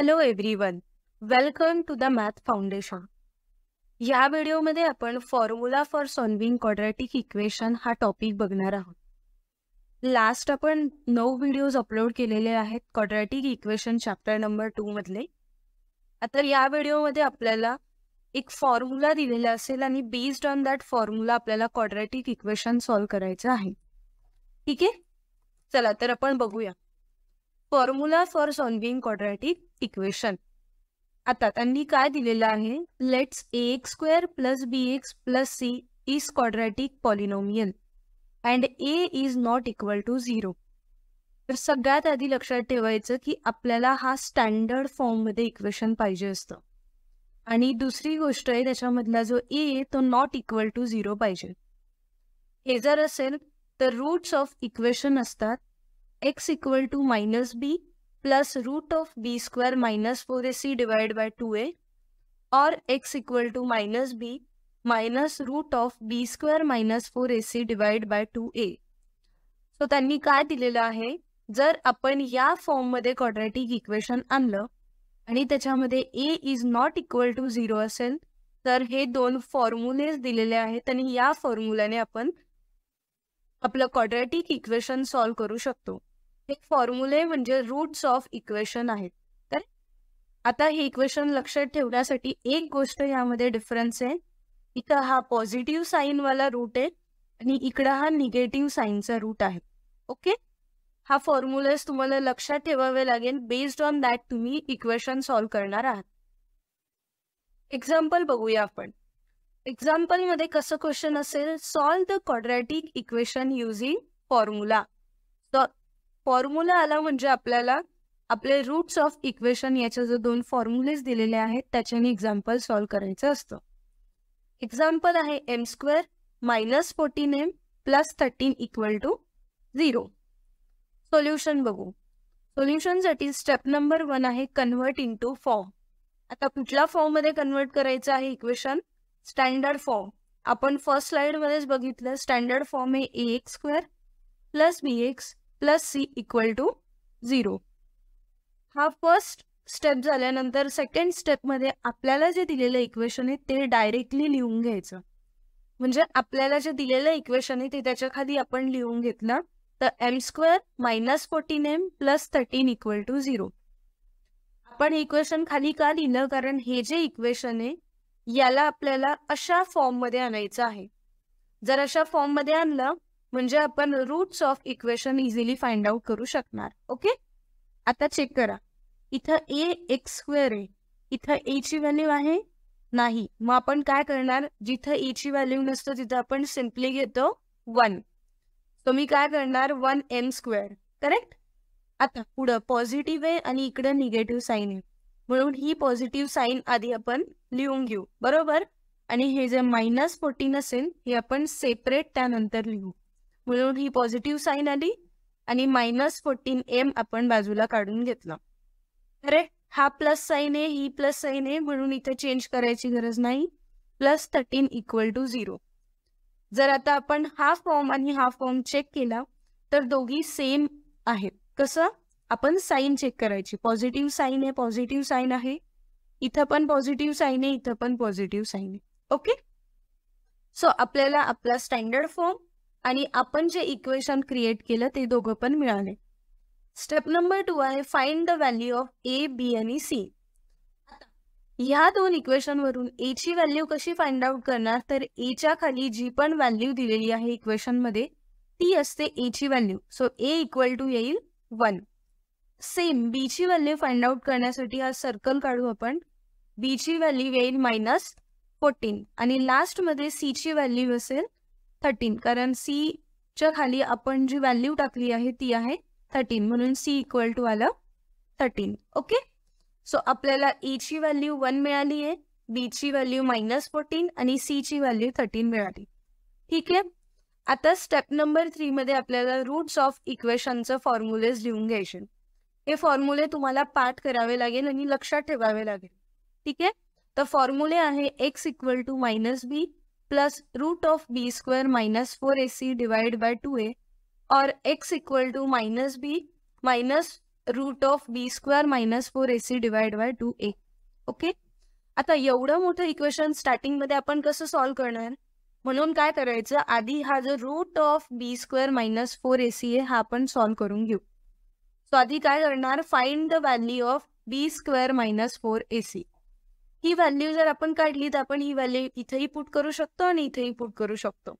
hello everyone welcome to the math foundation या व्हिडिओमध्ये आपण formula for solving quadratic equation हा टॉपिक बघणार आहोत लास्ट आपण नऊ व्हिडिओज अपलोड केलेले आहेत quadratic equation chapter number two मधले आता या व्हिडिओमध्ये आपल्याला एक फॉर्म्युला दिलेला असेल आणि बेस्ड ऑन दॅट फॉर्म्युला आपल्याला क्वाड्रॅटिक इक्वेशन सॉल्व्ह करायचं आहे ठीक आहे चला तर आपण बघूया formula for solving quadratic equation आता त्यांनी काय दिलेलं आहे let's A x square plus B x plus C is quadratic polynomial and A is not equal to zero तर सगळ्यात आधी लक्षात ठेवायचं की आपल्याला हा स्टँडर्ड फॉर्ममध्ये इक्वेशन पाहिजे असतं आणि दुसरी गोष्ट आहे त्याच्यामधला जो ए तो नॉट इक्वल टू झिरो पाहिजे हे जर असेल तर रूट्स ऑफ इक्वेशन असतात x equal to minus b plus root of b square minus four a c divide by two a और x equal to minus b minus root of b square minus four a c divide by two a so त्यांनी काय दिलेलं आहे जर आपण या फॉर्ममध्ये quadratic equation आणलं आणि त्याच्यामध्ये a is not equal to zero असेल तर हे दोन फॉर्म्युलेज दिलेले आहेत आणि या फॉर्म्युल्याने आपण आपलं क्वाड्रॅटिक इक्वेशन सॉल्व्ह करू शकतो हे फॉर्म्युले म्हणजे रूट्स ऑफ इक्वेशन आहेत तर आता हे इक्वेशन लक्षात ठेवण्यासाठी एक गोष्ट यामध्ये डिफरन्स आहे इथं हा पॉझिटिव्ह साईन वाला रूट आहे आणि इकडं हा निगेटिव्ह साईनचा रूट आहे ओके हा फॉर्म्युलेस तुम्हाला लक्षात ठेवावे लागेल बेस्ड ऑन दॅट तुम्ही इक्वेशन सॉल्व्ह करणार आहात एक्झाम्पल बघूया आपण एक्झाम्पल मध्ये कसं क्वेश्चन असेल solve the quadratic equation using formula formula आला म्हणजे आपल्याला आपले रूट्स ऑफ इक्वेशन याच्या जे दोन फॉर्म्युलेज दिलेले आहेत त्याच्याने एक्झाम्पल सॉल्व्ह करायचं असतं एक्झाम्पल आहे m square minus fourteen m plus thirteen equal to zero solution बघू सोल्युशनसाठी स्टेप नंबर वन आहे कन्व्हर्ट इन टू फॉर्म आता कुठल्या फॉर्ममध्ये कन्व्हर्ट करायचं आहे इक्वेशन स्टँडर्ड फॉर्म आपण फर्स्ट स्लाइडमध्येच बघितलं स्टँडर्ड फॉर्म हे a x square plus B x plus c equal to zero हा फर्स्ट स्टेप झाल्यानंतर सेकंड स्टेपमध्ये आपल्याला जे दिलेलं इक्वेशन आहे ते डायरेक्टली लिहून घ्यायचं म्हणजे आपल्याला जे दिलेलं इक्वेशन आहे ते त्याच्या खाली आपण लिहून घेतलं तर m square minus fourteen m plus thirteen equal to zero आपण इक्वेशन खाली का लिहिलं कारण हे जे इक्वेशन आहे याला आपल्याला अशा फॉर्ममध्ये आणायचं आहे जर अशा फॉर्ममध्ये आणलं म्हणजे आपण roots of equation easily find out करू शकणार ओके आता चेक करा इथं ए एक्स स्क्वेअर आहे इथं ए ची व्हॅल्यू आहे नाही मग आपण काय करणार जिथं ए ची व्हॅल्यू नसतो तिथं आपण सिम्पली घेतो वन सो मी काय करणार वन एम स्क्वेअर करेक्ट आता पुढं पॉझिटिव्ह आहे आणि इकडं निगेटिव्ह साईन आहे म्हणून ही पॉझिटिव्ह साईन आधी आपण लिहून घेऊ बरोबर आणि हे जे मायनस फोर्टीन असेल हे आपण सेपरेट त्यानंतर लिहू म्हणून ही पॉझिटिव्ह साईन आली आणि मायनस फोर्टीन एम आपण बाजूला काढून घेतला अरे हा प्लस साईन आहे ही प्लस साईन आहे म्हणून इथे चेंज करायची गरज नाही plus thirteen equal to zero जर आता आपण हा फॉर्म आणि हा फॉर्म चेक केला तर दोघी सेम आहेत कसं आपण साईन चेक करायची पॉझिटिव्ह साईन आहे पॉझिटिव्ह साईन आहे इथं पण पॉझिटिव्ह साईन आहे इथं पण पॉझिटिव्ह साईन आहे ओके सो आपल्याला आपला स्टँडर्ड फॉर्म आणि आपण जे इक्वेशन क्रिएट केलं ते दोघं पण मिळाले स्टेप नंबर टू आहे find the value of a b आणि सी ह्या दोन इक्वेशन वरून ए ची व्हॅल्यू कशी फाइंड आउट करणार तर एच्या खाली जी पण व्हॅल्यू दिलेली आहे इक्वेशन मध्ये ती असते ए ची value so a equal to येईल वन सेम बी ची व्हॅल्यू फाइंड आउट करण्यासाठी हा सर्कल काढू आपण बी ची व्हॅल्यू येईल मायनस फोर्टीन आणि लास्टमध्ये सी ची व्हॅल्यू असेल थर्टीन कारण सी च्या खाली आपण जी व्हॅल्यू टाकली आहे ती आहे थर्टीन म्हणून सी इक्वल टू आलं थर्टीन ओके सो आपल्याला ए e ची व्हॅल्यू वन मिळाली आहे बी ची व्हॅल्यू मायनस फोर्टीन आणि सी ची व्हॅल्यू थर्टीन मिळाली ठीक आहे आता स्टेप नंबर थ्री मध्ये आपल्याला रूट्स ऑफ इक्वेशनचं फॉर्म्युलेज लिहून घ्यायचे हे फॉर्म्युले तुम्हाला पाठ करावे लागेल आणि लक्षात ठेवावे लागेल ठीक आहे तर फॉर्म्युले आहे x equal to minus b plus root of b square minus four a c divide by two a और x equal to minus b minus root of b square minus four a c divide by two a okay आता एवढं मोठं equation starting मध्ये आपण कसं solve करणार म्हणून काय करायचं आधी हा जो root of b square minus four a c a हा आपण सॉल्व्ह करून घेऊ सो आधी काय करणार find the value of b square minus four a c ही व्हॅल्यू जर आपण काढली तर आपण ही व्हॅल्यू इथेही पुट करू शकतो आणि इथेही पुट करू शकतो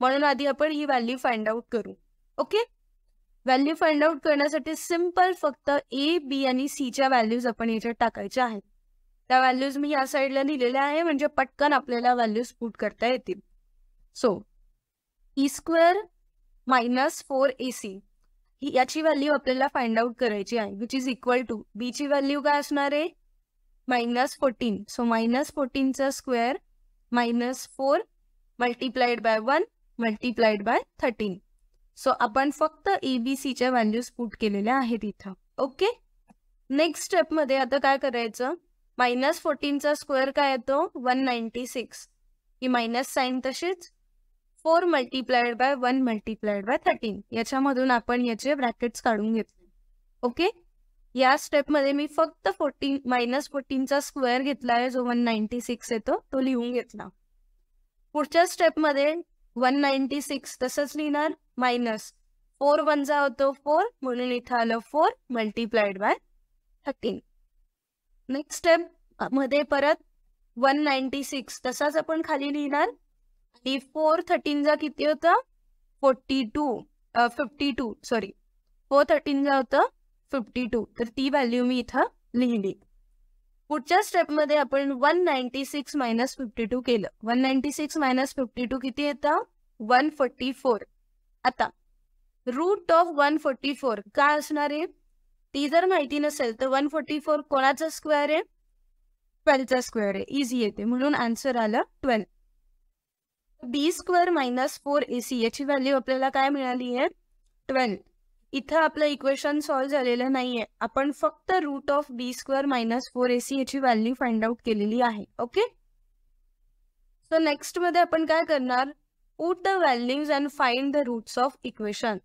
म्हणून आधी आपण ही व्हॅल्यू फाइंड आउट करू ओके व्हॅल्यू फाइंड आउट करण्यासाठी सिम्पल फक्त ए बी आणि सीच्या व्हॅल्यूज आपण याच्यात टाकायच्या आहेत त्या व्हॅल्यूज मी या साईडला लिहिलेल्या आहे म्हणजे पटकन आपल्याला व्हॅल्यूज पुट करता येतील so e square minus four a c याची व्हॅल्यू आपल्याला फाइंड आउट करायची आहे विच इज इक्वल टू बीची व्हॅल्यू काय असणार आहे मायनस फोर्टीन सो मायनस फोर्टीनचा square minus four multiplied by one multiplied by thirteen so आपण फक्त एबीसीच्या व्हॅल्यूज पुट केलेल्या आहेत इथं ओके नेक्स्ट स्टेपमध्ये आता काय करायचं मायनस फोर्टीनचा स्क्वेअर काय येतो वन नाईन्टी सिक्स ही मायनस साईन तशीच four multiplied by one multiplied by thirteen याच्यामधून आपण याचे ब्रॅकेट्स काढून घेतले ओके या स्टेपमध्ये मी फक्त फोर्टीन मायनस फोर्टीनचा स्क्वेअर घेतला आहे जो वन नाईन्टी सिक्स येतो तो लिहून घेतला पुढच्या स्टेपमध्ये वन नाईन्टी सिक्स तसंच लिहिणार मायनस फोर वन वनचा होतो फोर म्हणून इथं आलं four multiplied by thirteen next step मध्ये परत वन नाईन्टी सिक्स तसाच आपण खाली लिहिणार आणि फोर थर्टीनचा किती होता forty two fifty two sorry four थर्टीनचा होतं फिफ्टी टू तर ती व्हॅल्यू मी इथं लिहिली पुढच्या स्टेपमध्ये आपण one ninety six minus fifty two केलं one ninety six minus fifty two किती येतं वन फोर्टी फोर आता root of one forty four काय असणार आहे ती जर माहिती नसेल तर वन फोर्टी फोर कोणाचा स्क्वेअर आहे ट्वेल्थचा स्क्वेअर आहे इझी येते म्हणून आन्सर आलं twelve b square minus four c याची व्हॅल्यू आपल्याला काय मिळाली आहे ट्वेल्व इथं आपलं इक्वेशन सॉल्व्ह झालेलं नाहीये आपण फक्त root of b square minus four a c याची व्हॅल्यू फाइंड आउट केलेली आहे ओके सो नेक्स्ट मध्ये आपण काय करणार put the values and find the roots of equation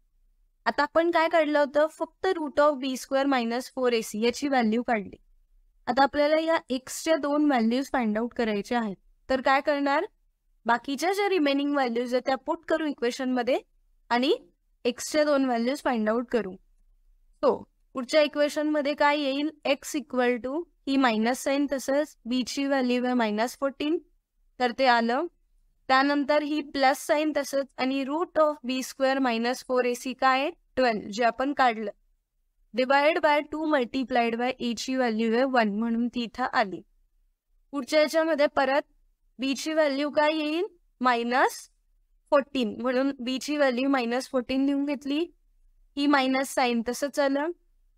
आता आपण काय काढलं होतं फक्त root of b square minus four a c याची व्हॅल्यू काढली आता आपल्याला या एक्सच्या दोन व्हॅल्यूज फाइंड आउट करायच्या आहेत तर काय करणार बाकीच्या ज्या रिमेनिंग व्हॅल्यूज आहेत त्या पुट करू इक्वेशन मध्ये आणि एक्सच्या दोन व्हॅल्यूज फाइंड आउट करू सो पुढच्या इक्वेशन मध्ये काय येईल एक्स इक्वल टू ही मायनस साईन तसंच बीची व्हॅल्यू आहे मायनस फोर्टीन तर ते आलं त्यानंतर ही प्लस साईन तसंच आणि root of b square minus four a c काय ट्वेल्व जे आपण काढलं divide by two multiplied by एची व्हॅल्यू आहे वन म्हणून ती इथं आली पुढच्या याच्यामध्ये परत बी ची व्हॅल्यू काय येईल मायनस फोर्टीन म्हणून बी ची व्हॅल्यू मायनस फोर्टीन लिहून घेतली ही मायनस साईन तसंच आलं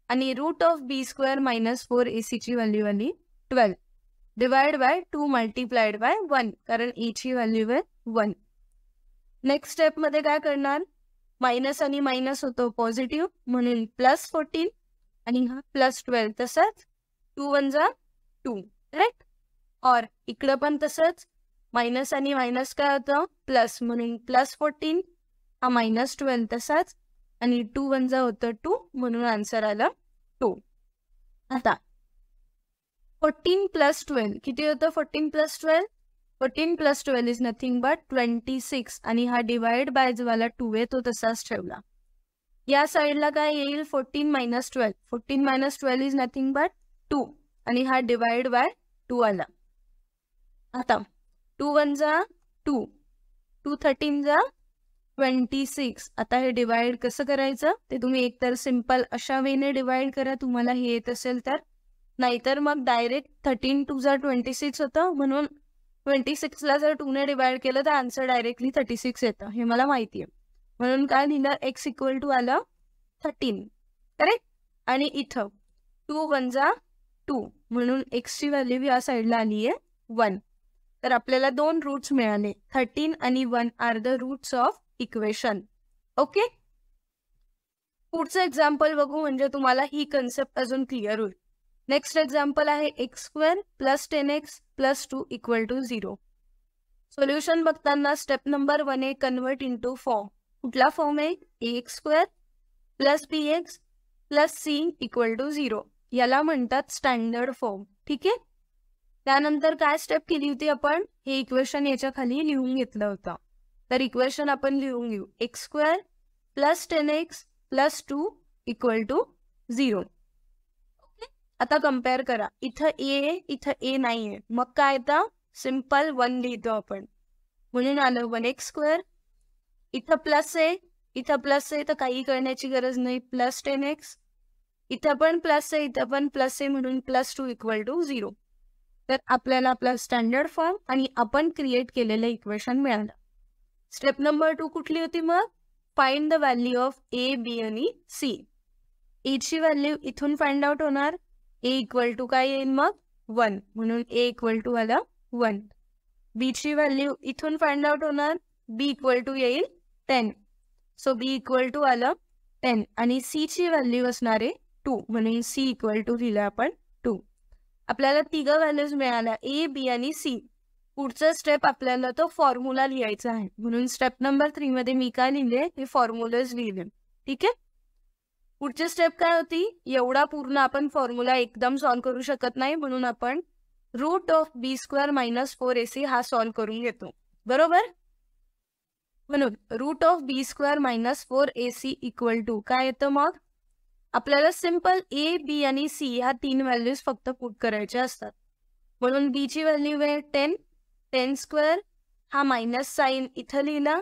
आणि root of b square minus four a सीची व्हॅल्यू आली twelve divide by two multiplied by one कारण e ची व्हॅल्यू आहे वन नेक्स्ट स्टेपमध्ये काय करणार मायनस आणि मायनस होतो पॉझिटिव्ह म्हणून प्लस फोर्टीन आणि हा प्लस ट्वेल्व तसंच टू वन जा टू करेक्ट और इकडं पण तसंच मायनस आणि मायनस काय होतं प्लस म्हणून प्लस फोर्टीन हा मायनस ट्वेल्व तसाच आणि टू वन जा होतं टू म्हणून आन्सर आला टू आता फोर्टीन प्लस ट्वेल्व किती होतं fourteen plus twelve fourteen plus twelve is nothing but twenty six आणि हा डिवाइड बाय जो जोवाला टू आहे तो तसाच ठेवला या साईडला काय येईल fourteen minus twelve fourteen minus twelve is nothing but two आणि हा डिवाइड बाय टू आला आता टू वन जा टू टू थर्टीन जा ट्वेंटी सिक्स आता हे डिवाइड कसं करायचं ते तुम्ही एकतर सिम्पल अशा वेने डिवाइड करा तुम्हाला हे येत असेल तर नाहीतर मग डायरेक्ट थर्टीन टू जा ट्वेंटी सिक्स होतं म्हणून ट्वेंटी सिक्सला जर टूने डिवाइड केलं तर आन्सर डायरेक्टली थर्टी सिक्स येतं हे मला माहिती आहे म्हणून काय लिहिलं एक्स इक्वल टू आलं थर्टीन करेक्ट आणि इथं टू वन जा टू म्हणून एक्सची व्हॅल्यू या साईडला आली आहे वन तर आपल्याला दोन रूट्स मिळाले थर्टीन आणि one are the roots of equation okay पुढचं एक्झाम्पल बघू म्हणजे तुम्हाला ही कन्सेप्ट अजून क्लिअर होईल नेक्स्ट एक्झाम्पल आहे x square plus ten x plus two equal to zero solution बघताना step number one a convert into form कुठला फॉर्म आहे a x square plus B x plus c equal to zero याला म्हणतात standard form ठीक आहे त्यानंतर काय step केली होती आपण हे इक्वेशन याच्या खाली लिहून घेतलं होतं तर इक्वेशन आपण लिहून घेऊ x square plus ten x plus two equal to zero आता कम्पेअर करा इथं ए इथं ए नाही आहे मग काय येतं सिम्पल वन लिहितो आपण म्हणून आलं वन एक्स स्क्वेअर इथं प्लस आहे इथं प्लस आहे तर काही करण्याची गरज नाही प्लस टेन एक्स इथं पण प्लस आहे इथं पण प्लस आहे म्हणून plus two equal to zero तर आपल्याला आपला स्टँडर्ड फॉर्म आणि आपण क्रिएट केलेलं इक्वेशन मिळालं स्टेप नंबर टू कुठली होती मग find the value of a b आणि सी ए ची व्हॅल्यू इथून फाइंड आउट होणार ए इक्वल टू काय येईल मग वन म्हणून ए इक्वल टू आला वन बी ची व्हॅल्यू इथून फाइंड आउट होणार बी इक्वल टू येईल ten so b equal to आलं टेन आणि सी ची व्हॅल्यू असणारे टू म्हणून सी इक्वल टू लिहिलं आपण आपल्याला तिघ व्हॅल्यूज मिळाल्या ए बी आणि सी पुढचा स्टेप आपल्याला तो फॉर्म्युला लिहायचा आहे म्हणून स्टेप नंबर थ्री मध्ये मी काय लिहिले हे फॉर्म्युलेज लिहिले ठीक आहे पुढची स्टेप काय होती एवढा पूर्ण आपण फॉर्म्युला एकदम सॉल्व्ह करू शकत नाही म्हणून आपण root of b square minus four a c हा सॉल्व्ह करून घेतो बरोबर म्हणून root of b square minus four a c equal to काय येतं मग आपल्याला सिंपल ए बी आणि सी ह्या तीन व्हॅल्यूज फक्त पुट करायच्या असतात म्हणून बी ची व्हॅल्यू आहे टेन टेन स्क्वेअर हा मायनस साईन इथं लिहिला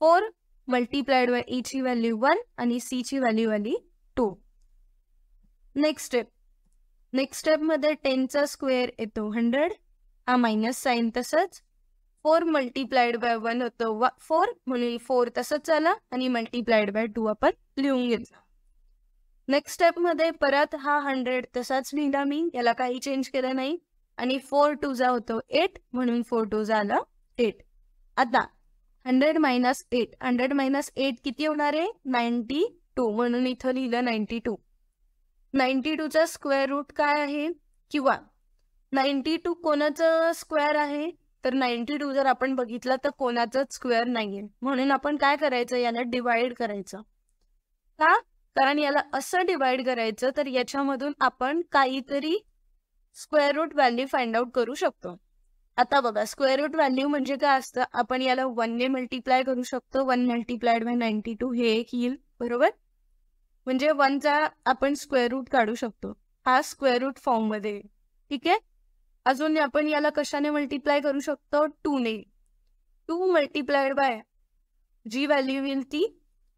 फोर मल्टीप्लाइड बाय ए ची व्हॅल्यू वन आणि सी ची व्हॅल्यू आली टू नेक्स्ट स्टेप नेक्स्ट स्टेपमध्ये टेनचा स्क्वेअर येतो हंड्रेड हा मायनस साईन तसंच फोर मल्टीप्लाइड बाय वन होतो फोर म्हणून फोर तसंच आला आणि मल्टिप्लाइड बाय टू आपण लिहून घेतला नेक्स्ट स्टेप मध्ये परत हा हंड्रेड तसाच लिहिला मी याला काही चेंज केलं नाही आणि फोर टू जा होतो एट म्हणून फोर टू झालं एट आता hundred minus eight hundred minus eight किती होणार आहे नाईन्टी टू म्हणून इथं लिहिलं नाईन्टी टू नाईन्टी टूचा स्क्वेअर रूट काय आहे किंवा नाईन्टी टू कोणाचं स्क्वेअर आहे तर नाईन्टी टू जर आपण बघितलं तर कोणाचं स्क्वेअर नाहीये म्हणून आपण काय करायचं याला डिवाइड करायचं का कारण याला असं डिवाइड करायचं तर याच्यामधून आपण काहीतरी square root value find out करू शकतो आता बघा स्क्वेअर रूट व्हॅल्यू म्हणजे काय असतं आपण याला वन ने मल्टिप्लाय करू शकतो one multiplied by ninety two हे एक येईल बरोबर म्हणजे वनचा आपण स्क्वेअर रूट काढू शकतो हा स्क्वेअर रूट फॉर्म मध्ये ठीक आहे अजून आपण याला कशाने मल्टिप्लाय करू शकतो टू ने टू मल्टीप्लायड बाय जी व्हॅल्यू येईल ती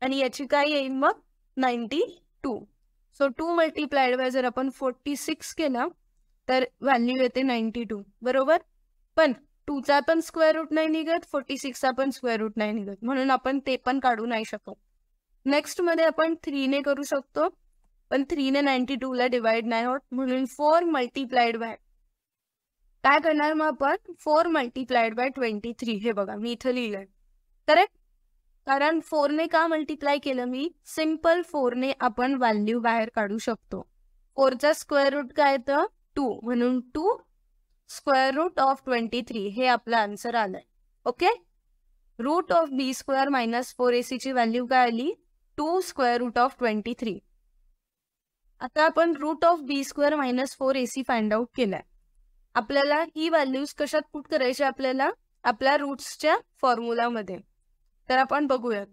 आणि याची काय येईल मग ninety two so two multiplied by जर आपण फोर्टी सिक्स केला तर व्हॅल्यू येते नाईन्टी टू बरोबर पण टूचा पण स्क्वेअर रूट नाही निघत फोर्टी सिक्सचा पण स्क्वेअर रूट नाही निघत म्हणून आपण ते पण काढू नाही शकतो नेक्स्ट मध्ये आपण थ्रीने करू शकतो पण थ्रीने नाईन्टी टू ला डिवाइड नाही होत म्हणून फोर मल्टीप्लाइड बाय काय करणार मग आपण four multiplied by twenty three हे बघा मी इथं लिहिलंय करेक्ट कारण फोरने का मल्टिप्लाय केलं मी सिम्पल फोरने आपण व्हॅल्यू बाहेर काढू शकतो फोरचा स्क्वेअर रूट काय येतं टू म्हणून two square root of twenty three हे आपलं आन्सर आलंय okay root of b square minus four सीची व्हॅल्यू काय आली two square root of twenty three आता आपण root of b square minus four a c find out केलाय आपल्याला ही व्हॅल्यूज कशात पुट करायची आपल्याला आपल्या रूट्सच्या फॉर्म्युलामध्ये तर आपण बघूयात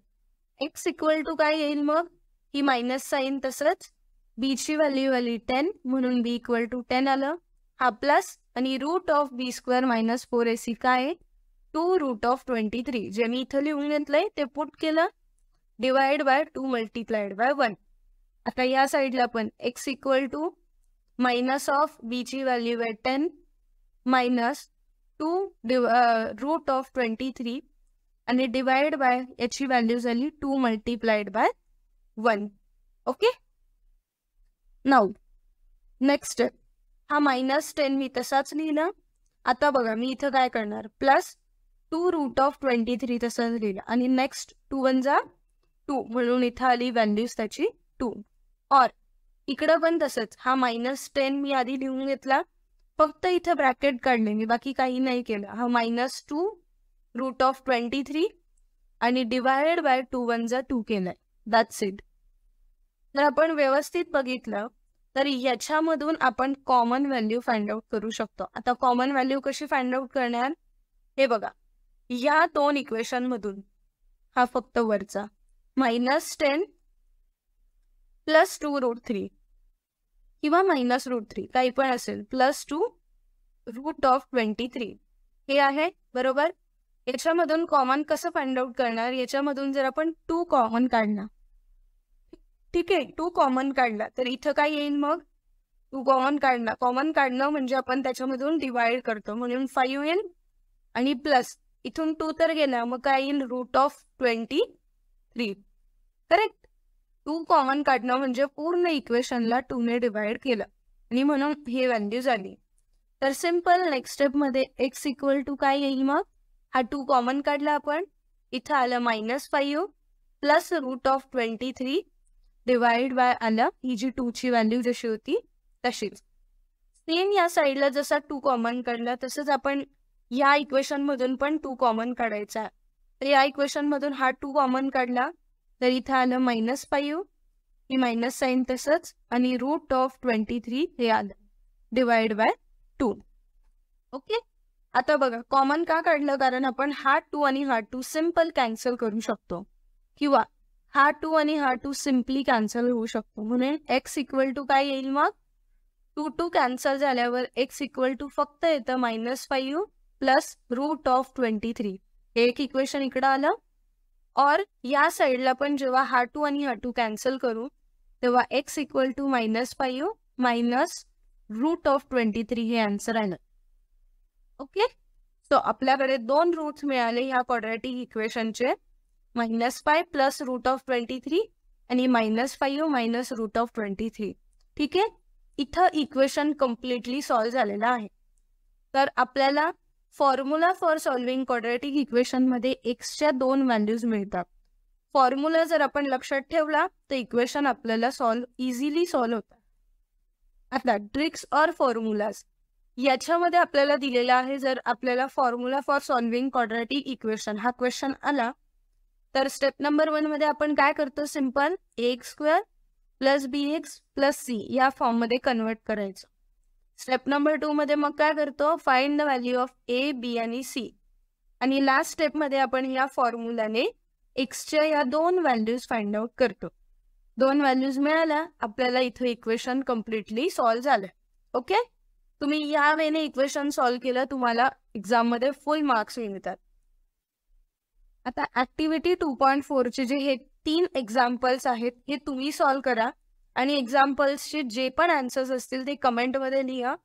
एक्स इक्वल टू काय येईल मग ही मायनस साईन तसंच बीची व्हॅल्यू आली टेन म्हणून बी इक्वल टू टेन आलं हा प्लस आणि root of b square minus four a c काय two root of twenty three जे मी इथं लिहून घेतलंय ते पुट केलं divide by two multiplied by one आता या साईडला पण x equal to minus of b ची व्हॅल्यू आहे ten minus two root of twenty three आणि डिवाइड बाय याची व्हॅल्यू झाली two multiplied by one okay नऊ नेक्स्ट हा मायनस टेन मी तसाच लिहिला आता बघा मी इथं काय करणार plus two root of twenty three तसंच लिहिलं आणि नेक्स्ट टू वन जा टू म्हणून इथं आली व्हॅल्यूज त्याची टू और इकडं पण तसंच हा मायनस टेन मी आधी लिहून घेतला फक्त इथं ब्रॅकेट काढले मी बाकी काही नाही केलं हा minus two root of twenty three आणि डिवायडेड बाय टू वन जा टू केलाय दॅट्स इट जर आपण व्यवस्थित बघितलं तर याच्यामधून आपण कॉमन व्हॅल्यू फाइंड आउट करू शकतो आता कॉमन व्हॅल्यू कशी फाइंड आउट करणार हे बघा या दोन इक्वेशन मधून हा फक्त वरचा minus ten plus two root three किंवा मायनस रूट थ्री काही पण असेल plus two root of twenty three हे आहे बरोबर याच्यामधून कॉमन कसं फाइंड आउट करणार याच्यामधून जर आपण टू कॉमन काढणार ठीक आहे टू कॉमन काढला तर इथं काय येईल मग टू कॉमन काढणार कॉमन काढणं म्हणजे आपण त्याच्यामधून डिवाइड करतो म्हणून फाईव्ह येईल आणि प्लस इथून टू तर गेला मग काय येईल root of twenty three correct two common काढणं म्हणजे पूर्ण इक्वेशनला ने डिवाइड केलं आणि म्हणून ही व्हॅल्यू झाली तर सिम्पल नेक्स्ट स्टेप मध्ये एक्स इक्वल टू काय येईल मग हा टू कॉमन काढला आपण इथं आलं minus five plus root of twenty three divide by आलं ही जी टू ची व्हॅल्यू जशी होती तशीच सेम या साईडला जसा टू कॉमन काढला तसंच आपण या इक्वेशन मधून पण टू कॉमन काढायचा तर या इक्वेशन मधून हा टू कॉमन काढला तर इथं आलं मायनस फाईव्ह ही मायनस साईन तसंच आणि रूट ऑफ ट्वेंटी थ्री हे आलं डिवाइड बाय टू ओके आता बघा कॉमन का काढलं कारण आपण हा टू आणि हा टू सिम्पल कॅन्सल करू शकतो किंवा हा टू आणि हा टू सिम्पली कॅन्सल होऊ शकतो म्हणून एक्स इक्वल टू काय येईल मग टू टू कॅन्सल झाल्यावर एक्स इक्वल टू फक्त येतं minus five plus root of twenty three हे एक इक्वेशन इकडं आलं और या साईडला पण जेव्हा हा टू आणि हा टू कॅन्सल करू तेव्हा x equal to minus five minus root of twenty three हे आन्सर आलं ओके सो आपल्याकडे दोन रूट्स मिळाले ह्या क्वाड्रॅटिक इक्वेशनचे minus five plus root of twenty three आणि minus five minus root of twenty three ठीक आहे इथं इक्वेशन कम्प्लिटली सॉल्व्ह झालेलं आहे तर आपल्याला फॉर्म्युला फॉर सॉल्व्हिंग क्वाड्रेटिक इक्वेशनमध्ये एक्सच्या दोन व्हॅल्यूज मिळतात फॉर्म्युला जर आपण लक्षात ठेवला तर इक्वेशन आपल्याला सॉल्व्ह इझिली सॉल्व्ह होतात आता ट्रिक्स ऑर फॉर्म्युलाज याच्यामध्ये आपल्याला दिलेला आहे जर आपल्याला formula for solving quadratic equation हा क्वेश्चन आला तर स्टेप नंबर वन मध्ये आपण काय करतो simple a x square plus B x plus c या फॉर्म मध्ये कन्वर्ट करायचं स्टेप नंबर टू मध्ये मग काय करतो find the value of a b आणि सी आणि लास्ट स्टेप मध्ये आपण या फॉर्म्युलाने एक्सच्या या दोन व्हॅल्यूज फाइंड आउट करतो दोन व्हॅल्यूज मिळाल्या आपल्याला इथं इक्वेशन कम्प्लिटली सॉल्व्ह झालं ओके तुम्ही या वेने इक्वेशन सॉल्व्ह केलं तुम्हाला एक्झाम मध्ये फुल मार्क्स मिळतात आता ऍक्टिव्हिटी टू पॉईंट फोरचे जे हे तीन एक्झाम्पल्स आहेत हे तुम्ही सॉल्व्ह करा आणि एक्झाम्पल्सचे जे पण आन्सर्स असतील ते कमेंटमध्ये लिहा